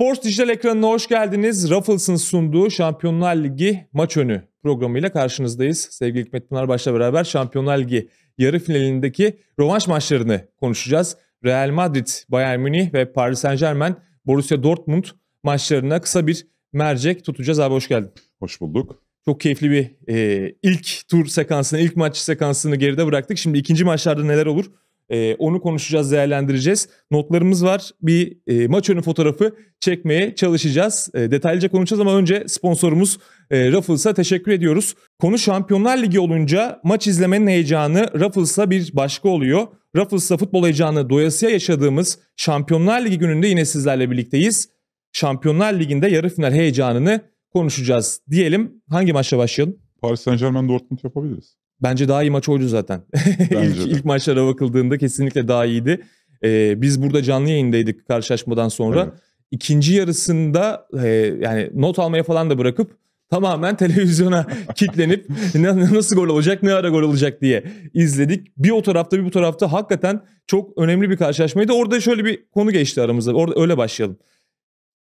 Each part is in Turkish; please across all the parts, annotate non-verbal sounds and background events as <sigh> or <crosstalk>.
Sports Dijital ekranına hoş geldiniz. Raffles'ın sunduğu Şampiyonlar Ligi maç önü programıyla karşınızdayız. Sevgili Hikmet Başla beraber Şampiyonlar Ligi yarı finalindeki rövanş maçlarını konuşacağız. Real Madrid, Bayern Münih ve Paris Saint Germain, Borussia Dortmund maçlarına kısa bir mercek tutacağız. Abi hoş geldin. Hoş bulduk. Çok keyifli bir e, ilk tur sekansını, ilk maç sekansını geride bıraktık. Şimdi ikinci maçlarda neler olur? E, onu konuşacağız, değerlendireceğiz. Notlarımız var. Bir e, maç önü fotoğrafı çekmeye çalışacağız. E, detaylıca konuşacağız ama önce sponsorumuz e, Ruffles'a teşekkür ediyoruz. Konu Şampiyonlar Ligi olunca maç izlemenin heyecanı Ruffles'a bir başka oluyor. Ruffles'ta futbol heyecanı doyasıya yaşadığımız Şampiyonlar Ligi gününde yine sizlerle birlikteyiz. Şampiyonlar Ligi'nde yarı final heyecanını konuşacağız diyelim. Hangi maçla başlayalım? Paris Saint Germain Dortmund yapabiliriz. Bence daha iyi maç oydu zaten. <laughs> ilk, ilk maçlara bakıldığında kesinlikle daha iyiydi. Ee, biz burada canlı yayındaydık karşılaşmadan sonra. Evet. İkinci yarısında e, yani not almaya falan da bırakıp tamamen <laughs> televizyona kitlenip <laughs> nasıl gol olacak ne ara gol olacak diye izledik. Bir o tarafta bir bu tarafta hakikaten çok önemli bir karşılaşmaydı. Orada şöyle bir konu geçti aramızda. Orada öyle başlayalım.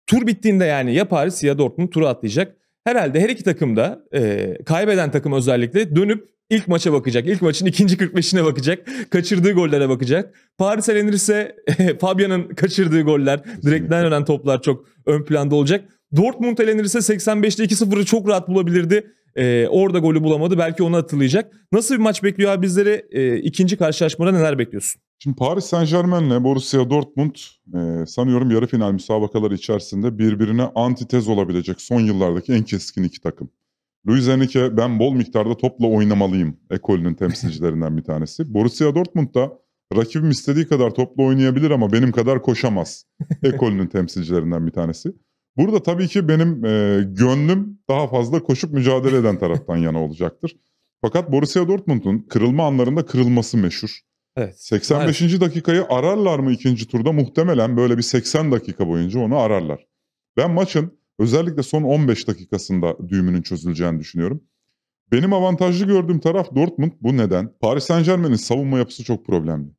Tur bittiğinde yani ya Paris ya Dortmund turu atlayacak. Herhalde her iki takım da e, kaybeden takım özellikle dönüp ilk maça bakacak. İlk maçın ikinci 45'ine bakacak. Kaçırdığı gollere bakacak. Paris Elenir ise <laughs> Fabian'ın kaçırdığı goller, direkten ölen toplar çok ön planda olacak. Dortmund elenir ise 85'te 2-0'ı çok rahat bulabilirdi. Ee, orada golü bulamadı. Belki onu hatırlayacak. Nasıl bir maç bekliyor abi bizleri? Ee, ikinci karşılaşmada neler bekliyorsun? Şimdi Paris Saint Germain'le Borussia Dortmund e, sanıyorum yarı final müsabakaları içerisinde birbirine antitez olabilecek son yıllardaki en keskin iki takım. Luis Enrique ben bol miktarda topla oynamalıyım ekolünün temsilcilerinden bir tanesi. Borussia Dortmund da rakibim istediği kadar topla oynayabilir ama benim kadar koşamaz <laughs> ekolünün temsilcilerinden bir tanesi. Burada tabii ki benim e, gönlüm daha fazla koşup mücadele eden taraftan yana olacaktır. Fakat Borussia Dortmund'un kırılma anlarında kırılması meşhur. Evet. 85. Evet. dakikayı ararlar mı ikinci turda? Muhtemelen böyle bir 80 dakika boyunca onu ararlar. Ben maçın özellikle son 15 dakikasında düğümünün çözüleceğini düşünüyorum. Benim avantajlı gördüğüm taraf Dortmund. Bu neden? Paris Saint Germain'in savunma yapısı çok problemli.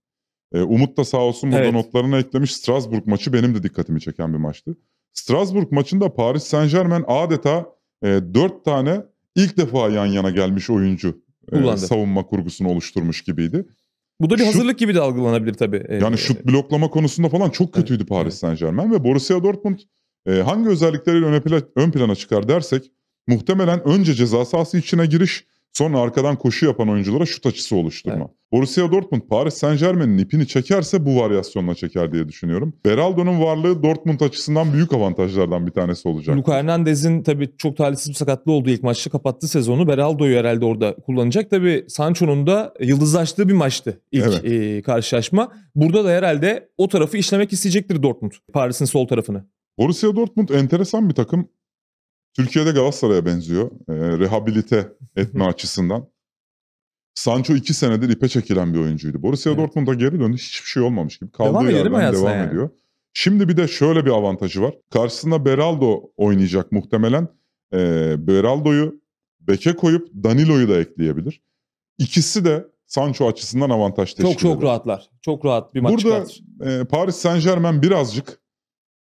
Ee, Umut da sağ olsun burada evet. notlarına eklemiş. Strasbourg maçı benim de dikkatimi çeken bir maçtı. Strasbourg maçında Paris Saint Germain adeta e, 4 tane ilk defa yan yana gelmiş oyuncu e, savunma kurgusunu oluşturmuş gibiydi. Bu da bir şut, hazırlık gibi de algılanabilir tabii. E, yani şut bloklama konusunda falan çok kötüydü evet. Paris Saint Germain ve Borussia Dortmund e, hangi özellikleriyle öne pla- ön plana çıkar dersek muhtemelen önce ceza sahası içine giriş sonra arkadan koşu yapan oyunculara şut açısı oluşturma. Evet. Borussia Dortmund Paris Saint Germain'in ipini çekerse bu varyasyonla çeker diye düşünüyorum. Beraldo'nun varlığı Dortmund açısından büyük avantajlardan bir tanesi olacak. Luka Hernandez'in tabii çok talihsiz bir sakatlı olduğu ilk maçta kapattı sezonu. Beraldo'yu herhalde orada kullanacak. Tabii Sancho'nun da yıldızlaştığı bir maçtı ilk evet. e, karşılaşma. Burada da herhalde o tarafı işlemek isteyecektir Dortmund. Paris'in sol tarafını. Borussia Dortmund enteresan bir takım. Türkiye'de Galatasaray'a benziyor. E, rehabilite etme açısından. Sancho iki senedir ipe çekilen bir oyuncuydu. Borussia evet. Dortmund'a geri döndü. Hiçbir şey olmamış gibi. Kaldığı devam yerden devam yani. ediyor. Şimdi bir de şöyle bir avantajı var. Karşısında Beraldo oynayacak muhtemelen. E, Beraldo'yu beke koyup Danilo'yu da ekleyebilir. İkisi de Sancho açısından avantaj teşkil ediyor. Çok çok rahatlar. Çok rahat bir maç Burada e, Paris Saint Germain birazcık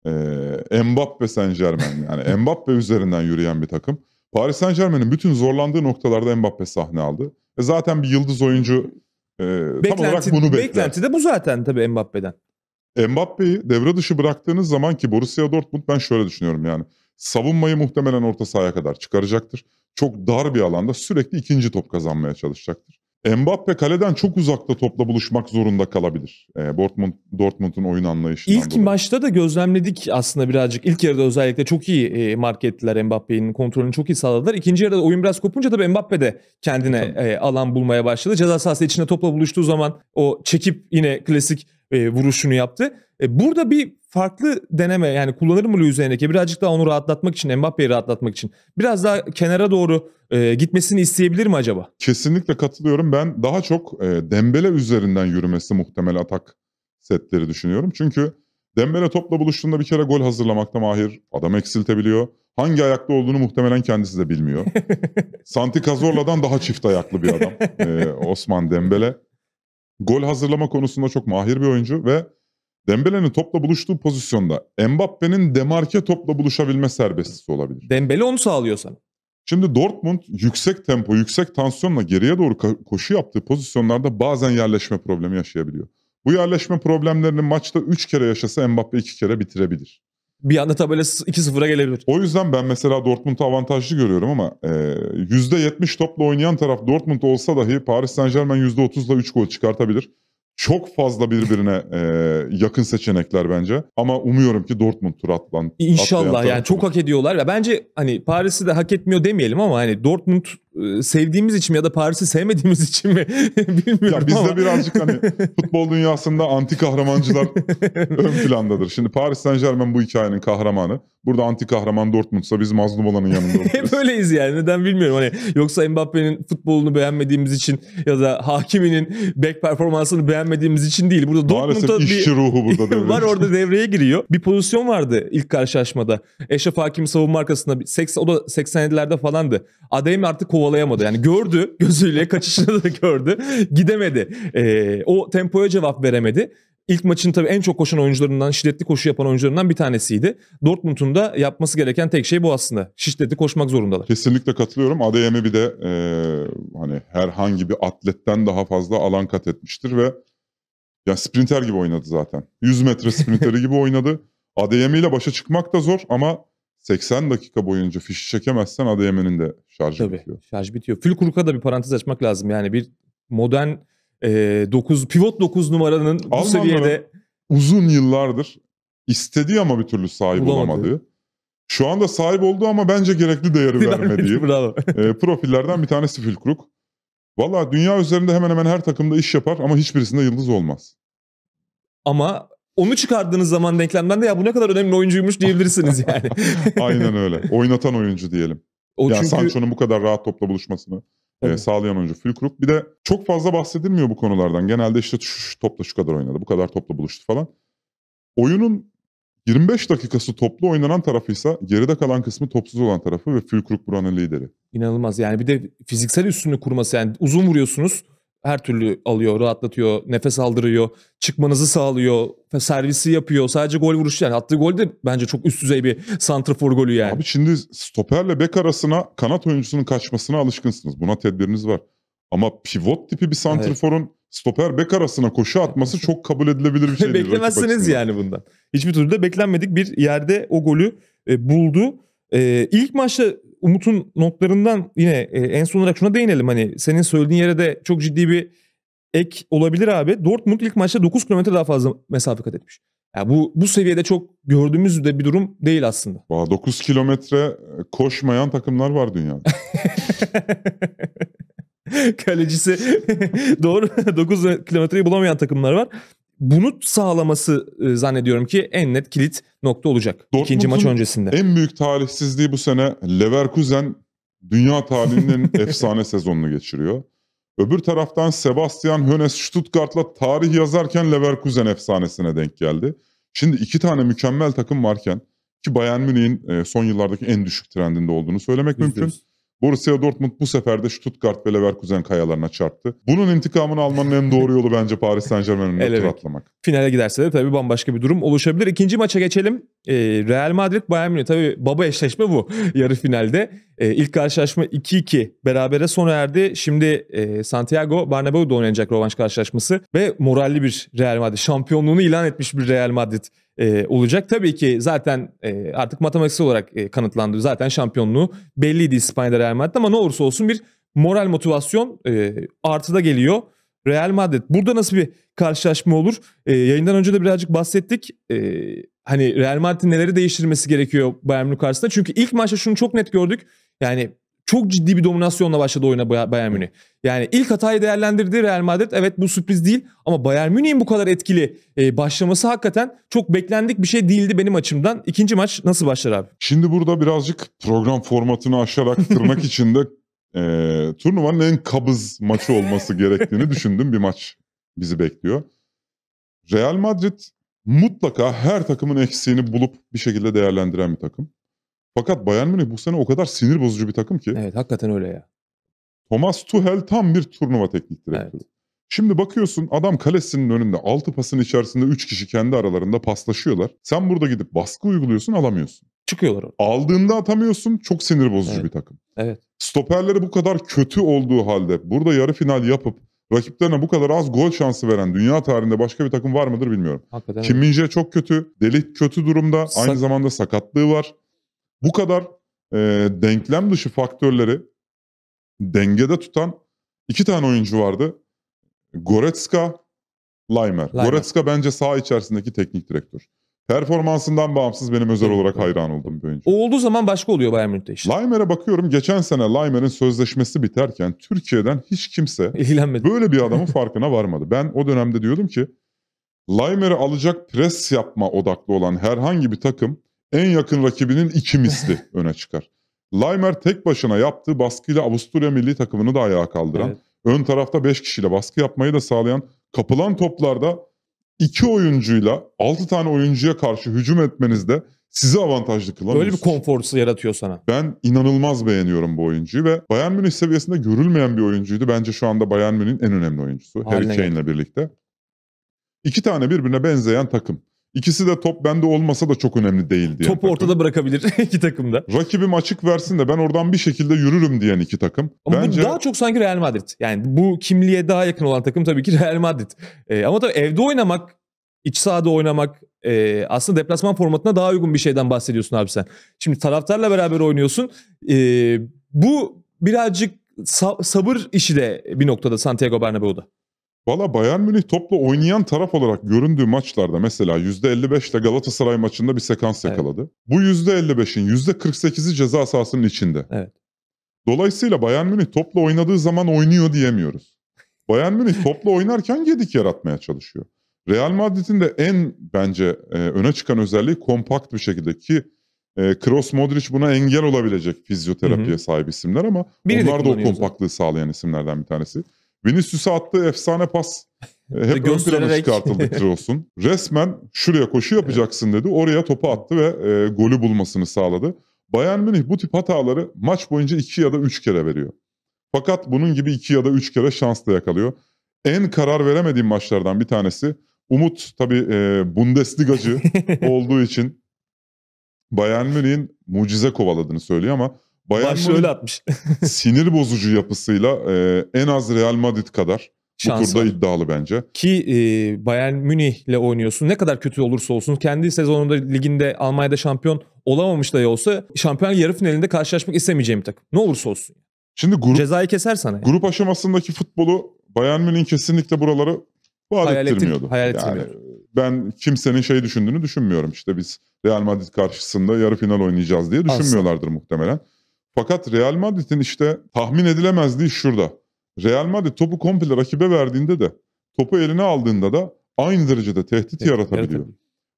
ee, Mbappe Saint Germain yani <laughs> Mbappe üzerinden yürüyen bir takım. Paris Saint Germain'in bütün zorlandığı noktalarda Mbappe sahne aldı. E zaten bir yıldız oyuncu e, beklenti, tam olarak bunu bekler. Beklenti de bu zaten tabii Mbappe'den. Mbappe'yi devre dışı bıraktığınız zaman ki Borussia Dortmund ben şöyle düşünüyorum yani. Savunmayı muhtemelen orta sahaya kadar çıkaracaktır. Çok dar bir alanda sürekli ikinci top kazanmaya çalışacaktır. Mbappe kaleden çok uzakta topla buluşmak zorunda kalabilir. E, Dortmund Dortmund'un oyun anlayışından İlk dolayı. maçta da gözlemledik aslında birazcık. İlk yarıda özellikle çok iyi e, mark ettiler Mbappe'nin kontrolünü çok iyi sağladılar. İkinci yarıda oyun biraz kopunca da Mbappe de kendine e, alan bulmaya başladı. Ceza sahası içinde topla buluştuğu zaman o çekip yine klasik e, vuruşunu yaptı. E, burada bir farklı deneme yani kullanır mı Luis birazcık daha onu rahatlatmak için Mbappe'yi rahatlatmak için biraz daha kenara doğru e, gitmesini isteyebilir mi acaba? Kesinlikle katılıyorum. Ben daha çok e, Dembele üzerinden yürümesi muhtemel atak setleri düşünüyorum. Çünkü Dembele topla buluştuğunda bir kere gol hazırlamakta mahir. Adam eksiltebiliyor. Hangi ayakta olduğunu muhtemelen kendisi de bilmiyor. <laughs> Santi Cazorla'dan daha çift ayaklı bir adam. Ee, Osman Dembele. Gol hazırlama konusunda çok mahir bir oyuncu ve Dembele'nin topla buluştuğu pozisyonda Mbappe'nin demarke topla buluşabilme serbestisi olabilir. Dembele onu sağlıyor sana. Şimdi Dortmund yüksek tempo, yüksek tansiyonla geriye doğru koşu yaptığı pozisyonlarda bazen yerleşme problemi yaşayabiliyor. Bu yerleşme problemlerini maçta 3 kere yaşasa Mbappe 2 kere bitirebilir. Bir anda tabela 2-0'a gelebilir. O yüzden ben mesela Dortmund'u avantajlı görüyorum ama e, %70 topla oynayan taraf Dortmund olsa dahi Paris Saint Germain %30'la 3 gol çıkartabilir çok fazla birbirine <laughs> e, yakın seçenekler bence. Ama umuyorum ki Dortmund tur atlan. İnşallah yani çok hak ediyorlar. Ya bence hani Paris'i de hak etmiyor demeyelim ama hani Dortmund e, sevdiğimiz için ya da Paris'i sevmediğimiz için mi <laughs> bilmiyorum ya bizde ama. birazcık hani futbol dünyasında anti kahramancılar <laughs> ön plandadır. Şimdi Paris Saint Germain bu hikayenin kahramanı. Burada anti kahraman Dortmund'sa biz mazlum olanın yanında <laughs> Hep öyleyiz yani neden bilmiyorum. Hani yoksa Mbappe'nin futbolunu beğenmediğimiz için ya da Hakimi'nin back performansını beğenmediğimiz için değil. Burada Dortmund'da bir ruhu burada devreye var orada devreye giriyor. Bir pozisyon vardı ilk karşılaşmada. Eşref Hakimi savunma arkasında 80, o da 87'lerde falandı. Ademi artık kovalıyor kovalayamadı. Yani gördü <laughs> gözüyle kaçışını da gördü. Gidemedi. E, o tempoya cevap veremedi. İlk maçın tabii en çok koşan oyuncularından, şiddetli koşu yapan oyuncularından bir tanesiydi. Dortmund'un da yapması gereken tek şey bu aslında. Şiddetli koşmak zorundalar. Kesinlikle katılıyorum. ADM'i bir de e, hani herhangi bir atletten daha fazla alan kat etmiştir ve ya sprinter gibi oynadı zaten. 100 metre sprinteri <laughs> gibi oynadı. ADM ile başa çıkmak da zor ama 80 dakika boyunca fişi çekemezsen ADM'nin de şarjı Tabii, bitiyor. şarj bitiyor. Full da bir parantez açmak lazım. Yani bir modern e, 9 pivot 9 numaranın Almanların bu seviyede uzun yıllardır istediği ama bir türlü sahip Bulamadı. olamadığı. Şu anda sahip oldu ama bence gerekli değeri vermediği <laughs> e, profillerden bir tanesi Fülkruk. Valla dünya üzerinde hemen hemen her takımda iş yapar ama hiçbirisinde yıldız olmaz. Ama onu çıkardığınız zaman denklemden de ya bu ne kadar önemli oyuncuymuş diyebilirsiniz yani. <laughs> Aynen öyle. Oynatan oyuncu diyelim. O yani çünkü... Sancho'nun bu kadar rahat topla buluşmasını e, evet. e, sağlayan oyuncu Fülkruk. Bir de çok fazla bahsedilmiyor bu konulardan. Genelde işte şu, şu topla şu kadar oynadı, bu kadar topla buluştu falan. Oyunun 25 dakikası toplu oynanan tarafıysa geride kalan kısmı topsuz olan tarafı ve Fülkruk buranın lideri. İnanılmaz yani bir de fiziksel üstünlüğü kurması yani uzun vuruyorsunuz her türlü alıyor, rahatlatıyor, nefes aldırıyor, çıkmanızı sağlıyor, servisi yapıyor. Sadece gol vuruşu yani attığı gol de bence çok üst düzey bir santrafor golü yani. Abi şimdi stoperle bek arasına kanat oyuncusunun kaçmasına alışkınsınız. Buna tedbiriniz var. Ama pivot tipi bir santraforun evet. stoper bek arasına koşu atması çok kabul edilebilir bir şey değil. <laughs> Beklemezsiniz yani bundan. Hiçbir türlü de beklenmedik bir yerde o golü e, buldu. Ee, ilk maçta Umut'un notlarından yine e, en son olarak şuna değinelim. Hani senin söylediğin yere de çok ciddi bir ek olabilir abi. Dortmund ilk maçta 9 kilometre daha fazla mesafe kat etmiş. Yani bu bu seviyede çok gördüğümüz de bir durum değil aslında. 9 kilometre koşmayan takımlar var dünyada. <laughs> Kalecisi <laughs> doğru 9 kilometreyi bulamayan takımlar var bunu sağlaması e, zannediyorum ki en net kilit nokta olacak Dortmund'un ikinci maç öncesinde. En büyük talihsizliği bu sene Leverkusen dünya tarihinin <laughs> efsane sezonunu geçiriyor. Öbür taraftan Sebastian Hönes Stuttgart'la tarih yazarken Leverkusen efsanesine denk geldi. Şimdi iki tane mükemmel takım varken ki Bayern Münih'in e, son yıllardaki en düşük trendinde olduğunu söylemek %100. mümkün. Borussia Dortmund bu sefer de Stuttgart ve Leverkusen kayalarına çarptı. Bunun intikamını almanın en doğru yolu bence Paris Saint Germain'in <laughs> tur atlamak. Finale giderse de tabii bambaşka bir durum oluşabilir. İkinci maça geçelim. Ee, Real Madrid Bayern Münih tabii baba eşleşme bu <laughs> yarı finalde. Ee, ilk karşılaşma 2-2 berabere sona erdi. Şimdi e, Santiago Bernabeu'da oynanacak rövanş karşılaşması ve moralli bir Real Madrid. Şampiyonluğunu ilan etmiş bir Real Madrid e, olacak. Tabii ki zaten e, artık matematiksel olarak e, kanıtlandı. Zaten şampiyonluğu belliydi İspanya'da Real Madrid ama ne olursa olsun bir moral motivasyon e, artıda geliyor. Real Madrid. Burada nasıl bir karşılaşma olur? E, yayından önce de birazcık bahsettik. E, hani Real Madrid'in neleri değiştirmesi gerekiyor Bayern Münih karşısında? Çünkü ilk maçta şunu çok net gördük. Yani çok ciddi bir dominasyonla başladı oyuna Bayern Münih. Yani ilk hatayı değerlendirdi Real Madrid. Evet bu sürpriz değil ama Bayern Münih'in bu kadar etkili e, başlaması hakikaten çok beklendik bir şey değildi benim açımdan. İkinci maç nasıl başlar abi? Şimdi burada birazcık program formatını aşarak tırnak <laughs> içinde e, turnuvanın en kabız maçı olması gerektiğini <laughs> düşündüm bir maç bizi bekliyor. Real Madrid mutlaka her takımın eksiğini bulup bir şekilde değerlendiren bir takım. Fakat Bayern Münih bu sene o kadar sinir bozucu bir takım ki. Evet hakikaten öyle ya. Thomas Tuchel tam bir turnuva teknik direktörü. Evet. Şimdi bakıyorsun adam kalesinin önünde 6 pasın içerisinde 3 kişi kendi aralarında paslaşıyorlar. Sen burada gidip baskı uyguluyorsun alamıyorsun. Çıkıyorlar Aldığında atamıyorsun çok sinir bozucu evet. bir takım. Evet. Stoperleri bu kadar kötü olduğu halde burada yarı final yapıp rakiplerine bu kadar az gol şansı veren dünya tarihinde başka bir takım var mıdır bilmiyorum. Hakikaten Kim Minje çok kötü, Delik kötü durumda, Sak- aynı zamanda sakatlığı var. Bu kadar e, denklem dışı faktörleri dengede tutan iki tane oyuncu vardı. Goretzka, Leimer. Leimer. Goretzka bence sağ içerisindeki teknik direktör. Performansından bağımsız benim özel olarak hayran oldum bir oyuncu. O olduğu zaman başka oluyor Bayern Münih'te işte. Leimer'e bakıyorum. Geçen sene Leimer'in sözleşmesi biterken Türkiye'den hiç kimse <laughs> İlgilenmedi. böyle bir adamın farkına varmadı. Ben o dönemde diyordum ki Leimer'i alacak pres yapma odaklı olan herhangi bir takım en yakın rakibinin iki misli <laughs> öne çıkar. Leimer tek başına yaptığı baskıyla Avusturya milli takımını da ayağa kaldıran, evet. ön tarafta 5 kişiyle baskı yapmayı da sağlayan, kapılan toplarda iki oyuncuyla 6 tane oyuncuya karşı hücum etmenizde sizi avantajlı kılan. Böyle bir konforsu yaratıyor sana. Ben inanılmaz beğeniyorum bu oyuncuyu ve Bayern Münih seviyesinde görülmeyen bir oyuncuydu. Bence şu anda Bayern Münih'in en önemli oyuncusu Haline Harry Kane'le birlikte. İki tane birbirine benzeyen takım. İkisi de top bende olmasa da çok önemli değil diye. Top ortada bırakabilir <laughs> iki takım da. Rakibim açık versin de ben oradan bir şekilde yürürüm diyen iki takım. Ama Bence... bu daha çok sanki Real Madrid. Yani bu kimliğe daha yakın olan takım tabii ki <laughs> Real Madrid. Ee, ama tabii evde oynamak, iç sahada oynamak e, aslında deplasman formatına daha uygun bir şeyden bahsediyorsun abi sen. Şimdi taraftarla beraber oynuyorsun. E, bu birazcık sabır işi de bir noktada Santiago Bernabeu'da. Valla Bayern Münih topla oynayan taraf olarak göründüğü maçlarda mesela %55 ile Galatasaray maçında bir sekans evet. yakaladı. Bu %55'in %48'i ceza sahasının içinde. Evet. Dolayısıyla Bayern Münih topla oynadığı zaman oynuyor diyemiyoruz. Bayern Münih topla oynarken gedik yaratmaya çalışıyor. Real Madrid'in de en bence e, öne çıkan özelliği kompakt bir şekilde ki e, Kroos Modric buna engel olabilecek fizyoterapiye Hı-hı. sahip isimler ama Biri onlar da o kompaktlığı sağlayan isimlerden bir tanesi. Vinicius'a attığı efsane pas <laughs> e, hep ön plana çıkartıldı <laughs> Tros'un. Resmen şuraya koşu yapacaksın dedi. Oraya topu attı ve e, golü bulmasını sağladı. Bayern Münih bu tip hataları maç boyunca 2 ya da 3 kere veriyor. Fakat bunun gibi 2 ya da 3 kere şans da yakalıyor. En karar veremediğim maçlardan bir tanesi. Umut tabii e, Bundesligacı <laughs> olduğu için Bayern Münih'in mucize kovaladığını söylüyor ama Bayern Başrol atmış. <laughs> sinir bozucu yapısıyla e, en az Real Madrid kadar Şans bu turda var. iddialı bence. Ki e, Bayern Münih ile oynuyorsun. Ne kadar kötü olursa olsun kendi sezonunda liginde Almanya'da şampiyon olamamış da olsa şampiyon yarı finalinde karşılaşmak istemeyeceğim bir takım. Ne olursa olsun. Şimdi grup, Cezayı keser sana. Yani. Grup aşamasındaki futbolu Bayern Münih kesinlikle buraları vaat hayal ettirmiyordu. Ettir, hayal yani ben kimsenin şey düşündüğünü düşünmüyorum. İşte biz Real Madrid karşısında yarı final oynayacağız diye düşünmüyorlardır Aslında. muhtemelen. Fakat Real Madrid'in işte tahmin edilemezliği şurada. Real Madrid topu komple rakibe verdiğinde de topu eline aldığında da aynı derecede tehdit evet, yaratabiliyor. Evet.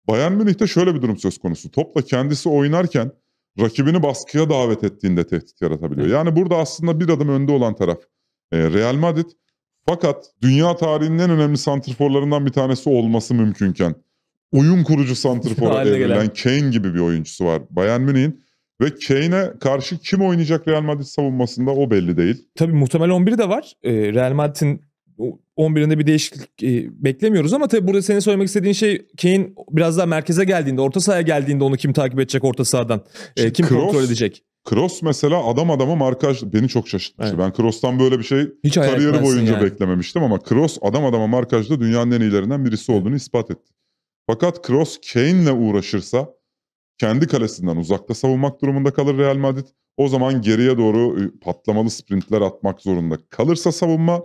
Bayern Münih'te şöyle bir durum söz konusu. Topla kendisi oynarken rakibini baskıya davet ettiğinde tehdit yaratabiliyor. Evet. Yani burada aslında bir adım önde olan taraf e, Real Madrid. Fakat dünya tarihinin en önemli santriforlarından bir tanesi olması mümkünken oyun kurucu santrfora evrilen Kane gibi bir oyuncusu var Bayern Münih'in. Ve Kane'e karşı kim oynayacak Real Madrid savunmasında o belli değil. Tabii muhtemel 11 de var. Ee, Real Madrid'in 11'inde bir değişiklik e, beklemiyoruz ama tabii burada senin söylemek istediğin şey Kane biraz daha merkeze geldiğinde, orta sahaya geldiğinde onu kim takip edecek orta sahadan? E, kim Cross, kontrol edecek? Cross mesela adam adama markaj beni çok şaşırtmıştı. Evet. Ben Cross'tan böyle bir şey Hiç kariyeri boyunca yani. beklememiştim ama Cross adam adama markajda dünyanın en iyilerinden birisi olduğunu ispat etti. Fakat Cross Kane'le uğraşırsa kendi kalesinden uzakta savunmak durumunda kalır Real Madrid. O zaman geriye doğru patlamalı sprintler atmak zorunda kalırsa savunma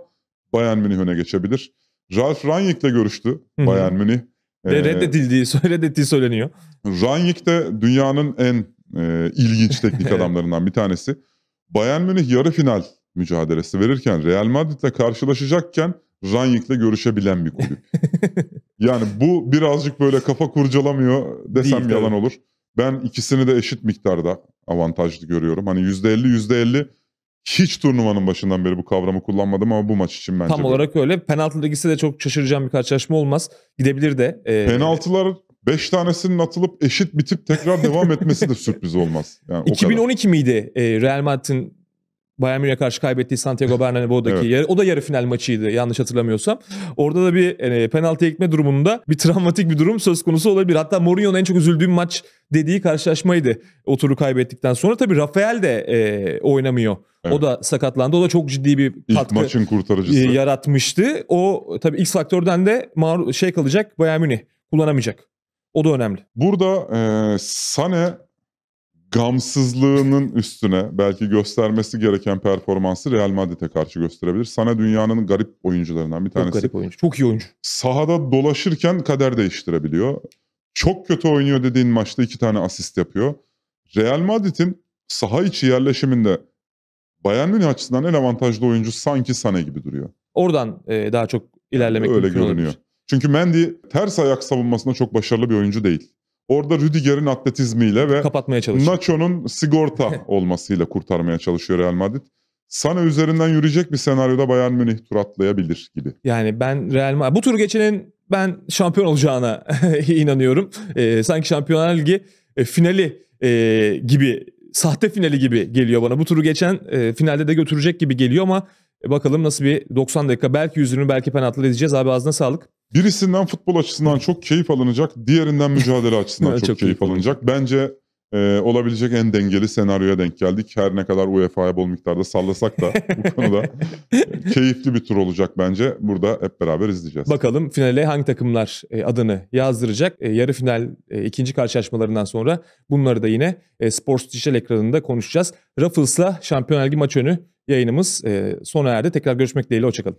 Bayern Münih öne geçebilir. Ralf Rangnick'le görüştü Bayern Münih. ee, reddedildiği, <laughs> reddettiği söyleniyor. Rangnick de dünyanın en e, ilginç teknik <laughs> adamlarından bir tanesi. Bayern Münih yarı final mücadelesi verirken Real Madrid'le karşılaşacakken Rangnick'le görüşebilen bir kulüp. <laughs> yani bu birazcık böyle kafa kurcalamıyor desem Değil, yalan tabii. olur. Ben ikisini de eşit miktarda avantajlı görüyorum. Hani %50 %50 hiç turnuvanın başından beri bu kavramı kullanmadım ama bu maç için bence. Tam bu. olarak öyle. Penaltıda gitse de çok şaşıracağım bir karşılaşma olmaz. Gidebilir de. Ee... Penaltılar 5 tanesinin atılıp eşit bitip tekrar devam etmesi de <laughs> sürpriz olmaz. Yani 2012 miydi e, Real Madrid'in Bayern Münih'e karşı kaybettiği Santiago Bernabeu'daki evet. o da yarı final maçıydı yanlış hatırlamıyorsam. Orada da bir e, penaltıya gitme durumunda bir <laughs> travmatik bir durum söz konusu olabilir. Hatta Mourinho'nun en çok üzüldüğüm maç dediği karşılaşmaydı o turu kaybettikten sonra. Tabii Rafael de e, oynamıyor. Evet. O da sakatlandı. O da çok ciddi bir ilk katkı maçın kurtarıcısı. E, yaratmıştı. O tabii X faktörden de şey kalacak Bayern Münih kullanamayacak. O da önemli. Burada e, Sane gamsızlığının üstüne belki göstermesi gereken performansı Real Madrid'e karşı gösterebilir. Sana dünyanın garip oyuncularından bir tanesi. Çok garip oyuncu. Çok iyi oyuncu. Sahada dolaşırken kader değiştirebiliyor. Çok kötü oynuyor dediğin maçta iki tane asist yapıyor. Real Madrid'in saha içi yerleşiminde Bayern Münih açısından en avantajlı oyuncu sanki Sane gibi duruyor. Oradan e, daha çok ilerlemek Öyle mümkün görünüyor. Olabilir. Çünkü Mendy ters ayak savunmasında çok başarılı bir oyuncu değil. Orada Rüdiger'in atletizmiyle ve kapatmaya çalışıyor. Nacho'nun sigorta <laughs> olmasıyla kurtarmaya çalışıyor Real Madrid. Sana üzerinden yürüyecek bir senaryoda Bayern Münih tur atlayabilir gibi. Yani ben Real Madrid bu tur geçenin ben şampiyon olacağına <laughs> inanıyorum. Ee, sanki Şampiyonlar Ligi e, finali e, gibi sahte finali gibi geliyor bana. Bu turu geçen e, finalde de götürecek gibi geliyor ama e bakalım nasıl bir 90 dakika belki yüzünü belki penaltı edeceğiz. Abi ağzına sağlık. Birisinden futbol açısından çok keyif alınacak, diğerinden mücadele açısından <laughs> çok, çok keyif alınacak. Bence e, olabilecek en dengeli senaryoya denk geldik. Her ne kadar UEFA'ya bol miktarda sallasak da bu <laughs> konuda e, keyifli bir tur olacak bence. Burada hep beraber izleyeceğiz. Bakalım finale hangi takımlar e, adını yazdıracak. E, yarı final ikinci karşılaşmalarından sonra bunları da yine Sports Dijital ekranında konuşacağız. Raffles'la Şampiyonlar maç önü yayınımız sona erdi. Tekrar görüşmek dileğiyle. Hoşçakalın.